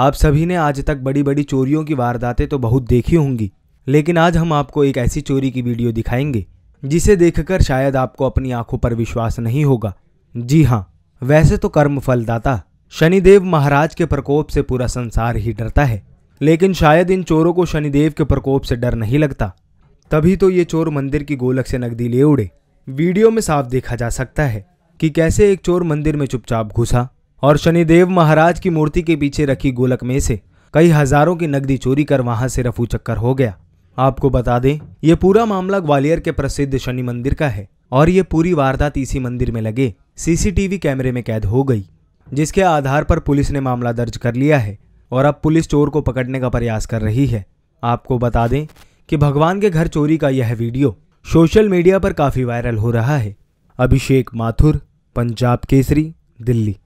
आप सभी ने आज तक बड़ी बड़ी चोरियों की वारदातें तो बहुत देखी होंगी लेकिन आज हम आपको एक ऐसी चोरी की वीडियो दिखाएंगे जिसे देखकर शायद आपको अपनी आंखों पर विश्वास नहीं होगा जी हाँ वैसे तो कर्म फलदाता शनिदेव महाराज के प्रकोप से पूरा संसार ही डरता है लेकिन शायद इन चोरों को शनिदेव के प्रकोप से डर नहीं लगता तभी तो ये चोर मंदिर की गोलक से नकदी ले उड़े वीडियो में साफ देखा जा सकता है कि कैसे एक चोर मंदिर में चुपचाप घुसा और शनिदेव महाराज की मूर्ति के पीछे रखी गोलक में से कई हजारों की नकदी चोरी कर वहां से रफू चक्कर हो गया आपको बता दें ये पूरा मामला ग्वालियर के प्रसिद्ध शनि मंदिर का है और ये पूरी वारदात इसी मंदिर में लगे सीसीटीवी कैमरे में कैद हो गई जिसके आधार पर पुलिस ने मामला दर्ज कर लिया है और अब पुलिस चोर को पकड़ने का प्रयास कर रही है आपको बता दें कि भगवान के घर चोरी का यह वीडियो सोशल मीडिया पर काफी वायरल हो रहा है अभिषेक माथुर पंजाब केसरी दिल्ली